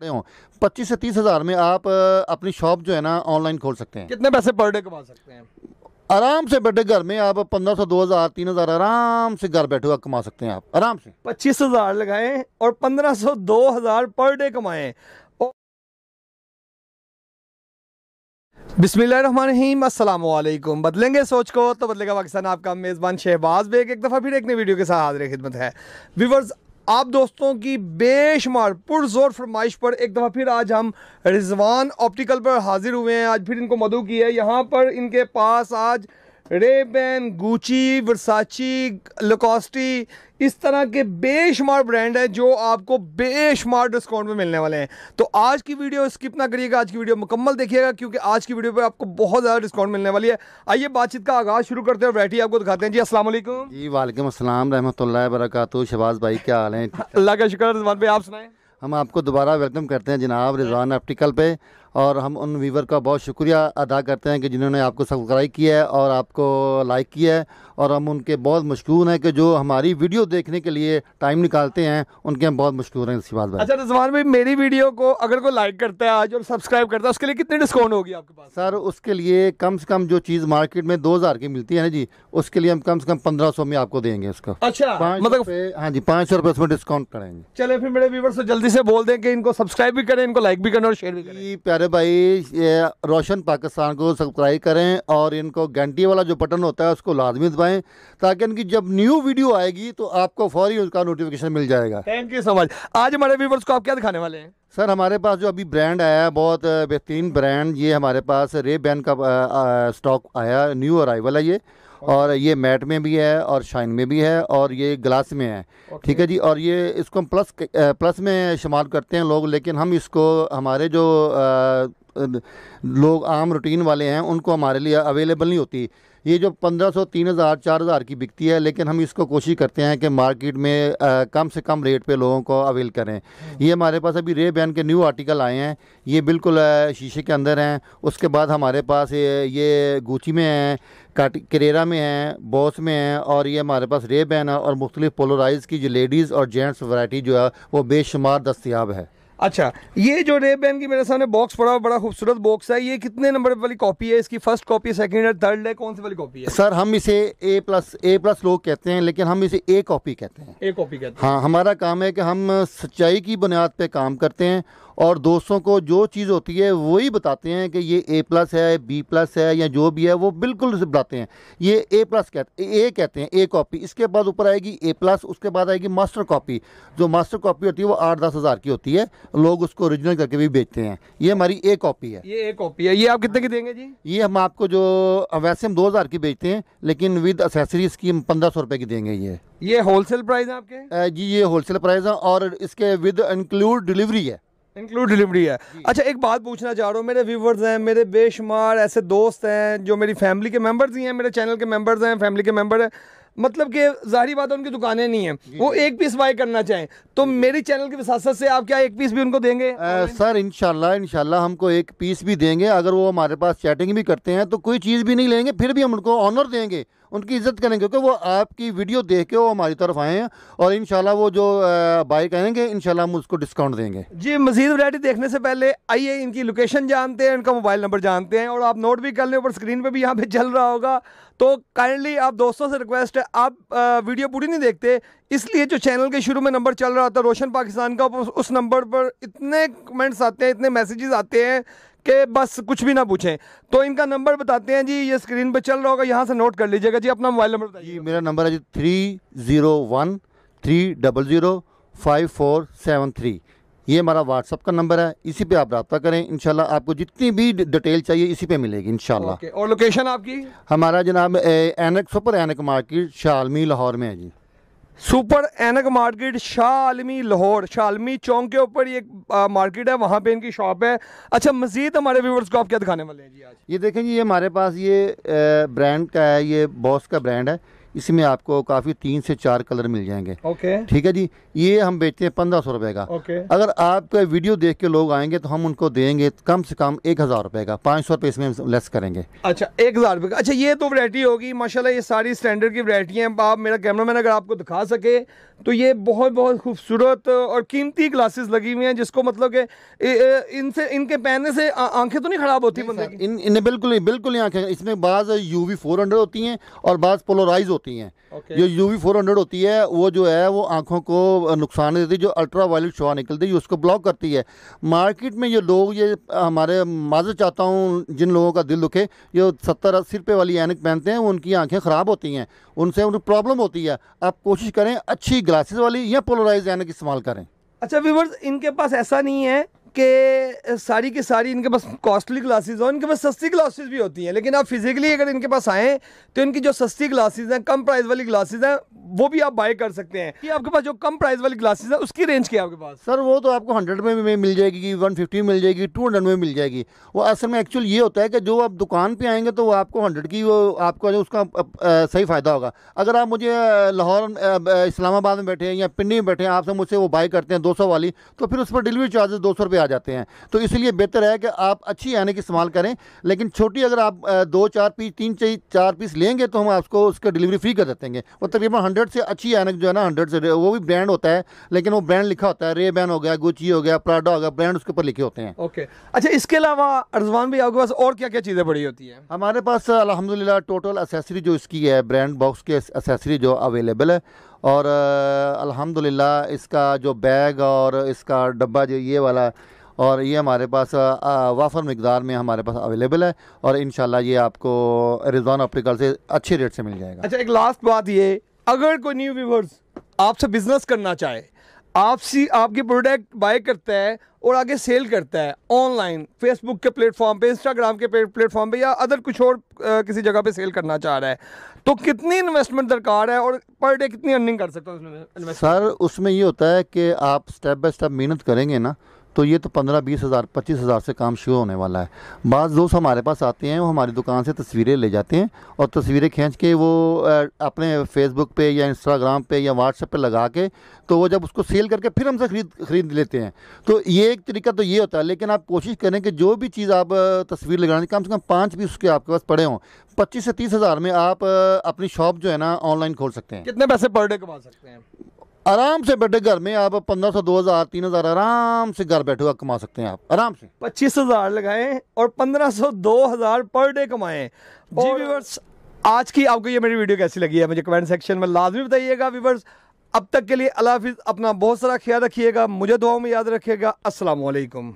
पड़े हों पच्चीस से तीस हज़ार में आप अपनी शॉप जो है ना ऑनलाइन खोल सकते हैं कितने पैसे पर डे कमा सकते हैं आराम से बैठे घर में आप पंद्रह सौ दो हज़ार तीन हज़ार आराम से घर बैठे हुआ कमा सकते हैं आप आराम से पच्चीस हज़ार लगाएं और पंद्रह सौ दो हज़ार पर डे कमाएं बिसमीम अल्लाम बदलेंगे सोच को तो बदलेगा पाकिस्तान आपका मेज़बान शहबाज बेग एक दफ़ा फिर एक नई वीडियो के साथ हाजिर खिदमत है व्यूवर्स आप दोस्तों की बेशुमार पुरजोर फरमाइश पर एक दफ़ा फिर आज हम रिजवान ऑप्टिकल पर हाजिर हुए हैं आज फिर इनको मधु की है यहाँ पर इनके पास आज रेबैन गुची वर्साची लकोस्टी इस तरह के बेशुमार ब्रांड हैं जो आपको बेशुमार डिस्काउंट में मिलने वाले हैं तो आज की वीडियो स्किप ना करिएगा आज की वीडियो मुकम्मल देखिएगा क्योंकि आज की वीडियो पे आपको बहुत ज़्यादा डिस्काउंट मिलने वाली है आइए बातचीत का आगाज़ शुरू करते हैं बैठी आपको दिखाते हैं जी असलम जी वालेकाम असलम रहमत लाला शबाज भाई क्या हाल है अल्लाह का शुक्र भाई आप सुनाएं हम आपको दोबारा वेलकम करते हैं जनाब रिजवान ऑप्टिकल पे और हम उन वीवर का बहुत शुक्रिया अदा करते हैं कि जिन्होंने आपको सब्सक्राइब किया है और आपको लाइक किया है और हम उनके बहुत मशहूर हैं कि जो हमारी वीडियो देखने के लिए टाइम निकालते हैं उनके हम बहुत मशहूर हैं बात पर अच्छा रिजवान भाई मेरी वीडियो को अगर कोई लाइक करता है आज और सब्सक्राइब करता है उसके लिए कितनी डिस्काउंट होगी आपके पास सर उसके लिए कम से कम जो चीज़ मार्केट में दो हज़ार की मिलती है ना जी उसके लिए हम कम से कम पंद्रह सौ में आपको देंगे उसका अच्छा मतलब हाँ जी पाँच सौ रुपये उसमें डिस्काउंट करेंगे चले फिर मेरे वीवर से तो जल्दी जल्दी से बोल दें कि इनको सब्सक्राइब भी करें इनको लाइक भी करें और शेयर भी करें प्यारे भाई ये रोशन पाकिस्तान को सब्सक्राइब करें और इनको घंटी वाला जो बटन होता है उसको लाजमी दबाएं ताकि इनकी जब न्यू वीडियो आएगी तो आपको फौरी उसका नोटिफिकेशन मिल जाएगा थैंक यू सो मच आज हमारे व्यूवर्स को आप क्या दिखाने वाले हैं सर हमारे पास जो अभी ब्रांड आया है बहुत बेहतरीन ब्रांड ये हमारे पास रे बैन का स्टॉक आया न्यू अराइवल है ये और ये मैट में भी है और शाइन में भी है और ये ग्लास में है ठीक है जी और ये इसको हम प्लस प्लस में शुमार करते हैं लोग लेकिन हम इसको हमारे जो लोग आम रूटीन वाले हैं उनको हमारे लिए अवेलेबल नहीं होती ये जो 1500, 3000, 4000 की बिकती है लेकिन हम इसको कोशिश करते हैं कि मार्केट में आ, कम से कम रेट पे लोगों को अवेल करें ये हमारे पास अभी रे बैन के न्यू आर्टिकल आए हैं ये बिल्कुल शीशे के अंदर हैं उसके बाद हमारे पास ये, ये गूची में हैं काट करेरा में हैं बॉस में हैं और ये हमारे पास रे बैन है और मुख्तलिफ पोलोराइज़ की जो लेडीज़ और जेंट्स वाइटी जो है वो बेशुमार दस्याब है अच्छा ये जो रेबैन की मेरे सामने बॉक्स पड़ा बड़ा खूबसूरत बॉक्स है ये कितने नंबर वाली कॉपी है इसकी फर्स्ट कॉपी सेकंड है थर्ड है कौन सी वाली कॉपी है सर हम इसे ए प्लस ए प्लस लोग कहते हैं लेकिन हम इसे ए कॉपी कहते हैं ए कॉपी कहते हैं हाँ हमारा काम है कि हम सच्चाई की बुनियाद पर काम करते हैं और दोस्तों को जो चीज़ होती है वही बताते हैं कि ये ए प्लस है बी प्लस है या जो भी है वो बिल्कुल बताते हैं ये ए प्लस कहते ए कहते हैं ए कॉपी इसके बाद ऊपर आएगी ए प्लस उसके बाद आएगी मास्टर कॉपी जो मास्टर कॉपी होती है वो आठ दस हज़ार की होती है लोग उसको ओरिजिनल करके भी बेचते हैं ये हमारी ए कॉपी है ये ए कॉपी है ये आप कितने की देंगे जी ये हम आपको जो वैसे हम दो हज़ार की बेचते हैं लेकिन विद असेसरी इसकी हम पंद्रह सौ रुपये की देंगे ये ये होलसेल प्राइस है आपके जी ये होलसेल प्राइस है और इसके विद इंक्लूड डिलीवरी है इंक्लूड डिलीवरी है अच्छा एक बात पूछना चाह रहा हूँ मेरे व्यूवर्स हैं मेरे बेशुमार ऐसे दोस्त हैं जो मेरी फैमिली के मेंबर्स ही हैं मेरे चैनल के मेंबर्स हैं फैमिली के मेंबर हैं मतलब कि जाहरी बात है उनकी दुकानें नहीं हैं वो एक पीस बाय करना चाहें तो मेरी चैनल की वसासत से आप क्या एक पीस भी उनको देंगे आ, सर इनशाला इनशाला हमको एक पीस भी देंगे अगर वो हमारे पास चैटिंग भी करते हैं तो कोई चीज़ भी नहीं लेंगे फिर भी हम उनको ऑनर देंगे उनकी इज्जत करें क्योंकि वो आपकी वीडियो देख के वो हमारी तरफ आए हैं और इन वो जो बाइक आएंगे इन हम उसको डिस्काउंट देंगे जी मजीद वरायटी देखने से पहले आइए इनकी लोकेशन जानते हैं इनका मोबाइल नंबर जानते हैं और आप नोट भी कर लें ऊपर स्क्रीन पर भी यहाँ पर चल रहा होगा तो काइंडली आप दोस्तों से रिक्वेस्ट है आप वीडियो पूरी नहीं देखते इसलिए जो चैनल के शुरू में नंबर चल रहा था रोशन पाकिस्तान का उस नंबर पर इतने कमेंट्स आते हैं इतने मैसेजेस आते हैं कि बस कुछ भी ना पूछें तो इनका नंबर बताते हैं जी ये स्क्रीन पर चल रहा होगा यहाँ से नोट कर लीजिएगा जी अपना मोबाइल नंबर बताइए मेरा नंबर है जी three zero one three double zero five four seven three ये हमारा व्हाट्सअप का नंबर है इसी पे आप रब्ता करें इनशाला आपको जितनी भी डिटेल चाहिए इसी पे मिलेगी इनशाला okay. और लोकेशन आपकी हमारा जनाब एनक सुपर एनक मार्केट शालमी लाहौर में है जी सुपर एनक मार्केट शाह आलमी लाहौर शाह आलमी चौंक के ऊपर ये मार्केट है वहाँ पे इनकी शॉप है अच्छा मजीद हमारे व्यूवर्स को आप क्या दिखाने वाले हैं जी आज ये देखें जी ये हमारे पास ये ब्रांड का है ये बॉस का ब्रांड है इसमें आपको काफ़ी तीन से चार कलर मिल जाएंगे ओके ठीक है जी ये हम बेचते हैं पंद्रह सौ रुपए का ओके अगर आपका वीडियो देख के लोग आएंगे तो हम उनको देंगे कम से कम एक हज़ार रुपये का पाँच सौ रुपये इसमें लेस करेंगे अच्छा एक हज़ार रुपये का अच्छा ये तो वरायटी होगी माशाला ये सारी स्टैंडर्ड की वरायटी है आप मेरा कैमरा मैन अगर आपको दिखा सके तो ये बहुत बहुत खूबसूरत और कीमती ग्लासेस लगी हुई हैं जिसको मतलब के इनसे इनके पहनने से आंखें तो नहीं ख़राब होती बंदे इन बिल्कुल बिल्कुल आंखें इसमें बाज़ यू वी होती हैं और बाज़ पोलोराइज होती होती हैं जो यू वी फोर हंड्रेड होती है वो जो है वो आंखों को नुकसान देती है जो अल्ट्रा वायलेट शुआ निकलती है उसको ब्लॉक करती है मार्केट में ये लोग ये हमारे माजर तो चाहता हूँ जिन लोगों का दिल दुखे जो सत्तर अस्सी रुपये वाली एनक पहनते हैं उनकी आँखें ख़राब होती हैं उनसे उनको प्रॉब्लम होती है आप कोशिश करें अच्छी ग्लासेस वाली या पोलराइज एनक इस्तेमाल करें अच्छा व्यूवर्स इनके पास ऐसा नहीं है कि सारी की सारी इनके पास कॉस्टली क्लासेस हो इनके पास सस्ती क्लासेस भी होती हैं लेकिन आप फिज़िकली अगर इनके पास आएँ तो इनकी जो सस्ती क्लासेस हैं कम प्राइस वाली क्लासेस हैं वो भी आप बाय कर सकते हैं कि आपके पास जो कम प्राइस वाली क्लासेस है उसकी रेंज क्या आपके पास सर वो तो आपको हंड्रेड में मिल जाएगी वन फिफ्टी में मिल जाएगी टू हंड्रेड में मिल जाएगी वो असल में एक्चुअल ये होता है कि जो आप दुकान पर आएंगे तो वो आपको हंड्रेड की वो आपका जो उसका सही फ़ायदा होगा अगर आप मुझे लाहौर इस्लामाबाद में बैठे हैं या पिंडी में बैठे हैं आपसे मुझसे वो बाई करते हैं दो वाली तो फिर उस पर डिलीवरी चार्जेस दो सौ रुपये आ आ जाते हैं तो इसलिए बेहतर है कि आप अच्छी आने की इस्तेमाल करें लेकिन छोटी अगर आप दो चार पीस तीन चार पीस लेंगे तो हम आपको उसका डिलीवरी फ्री कर देंगे और तकरीबन हंड्रेड से अच्छी ऐनक जो है ना हंड्रेड से वो भी ब्रांड होता है लेकिन वो ब्रांड लिखा होता है रे बैन हो गया गुची हो गया प्राडा हो गया ब्रांड उसके ऊपर लिखे होते हैं ओके अच्छा इसके अलावा अरजवान भी आपके पास और क्या क्या चीज़ें बड़ी होती हैं हमारे पास अलहमदिल्ला टोटल असेसरी जो इसकी है ब्रांड बॉक्स के असेसरी जो अवेलेबल है और अलहमदिल्ला इसका जो बैग और इसका डब्बा जो ये वाला और ये हमारे पास वाफर मकदार में हमारे पास अवेलेबल है और इन ये आपको रिजवान ऑप्टिकल से अच्छे रेट से मिल जाएगा अच्छा एक लास्ट बात ये अगर कोई न्यू व्यूवर्स आपसे बिजनेस करना चाहे आपसी आपकी प्रोडक्ट बाय करता है और आगे सेल करता है ऑनलाइन फेसबुक के प्लेटफॉर्म पे इंस्टाग्राम के प्लेटफॉर्म पे या अदर कुछ और आ, किसी जगह पे सेल करना चाह रहा है तो कितनी इन्वेस्टमेंट दरकार है और पर डे कितनी अर्निंग कर सकता है उसमें सर उसमें ये होता है कि आप स्टेप बाय स्टेप मेहनत करेंगे ना तो ये तो पंद्रह बीस हज़ार पच्चीस हज़ार से काम शुरू होने वाला है बाज़ दोस्त हमारे पास आते हैं वो हमारी दुकान से तस्वीरें ले जाते हैं और तस्वीरें खींच के वो अपने फेसबुक पे या इंस्टाग्राम पे या व्हाट्सएप पे लगा के तो वो जब उसको सेल करके फिर हमसे ख़रीद ख़रीद लेते हैं तो ये एक तरीका तो ये होता है लेकिन आप कोशिश करें कि जो भी चीज़ आप तस्वीर लगाने कम से कम पाँच भी उसके आपके पास पड़े हों पच्चीस से तीस हज़ार में आप अपनी शॉप जो है ना ऑनलाइन खोल सकते हैं कितने पैसे पर डे कमा सकते हैं आराम से बैठे घर में आप पंद्रह सौ दो हजार तीन हजार आराम से घर बैठे हुआ कमा सकते हैं आप आराम से पच्चीस हजार लगाए और पंद्रह सौ दो हजार पर डे कमाए आज की आपको ये मेरी वीडियो कैसी लगी है मुझे कमेंट सेक्शन में लाजमी बताइएगा व्यूवर्स अब तक के लिए अल्लाह हाफिज़ अपना बहुत सारा ख्याल रखिएगा मुझे दुआओं में याद रखिएगा असलकम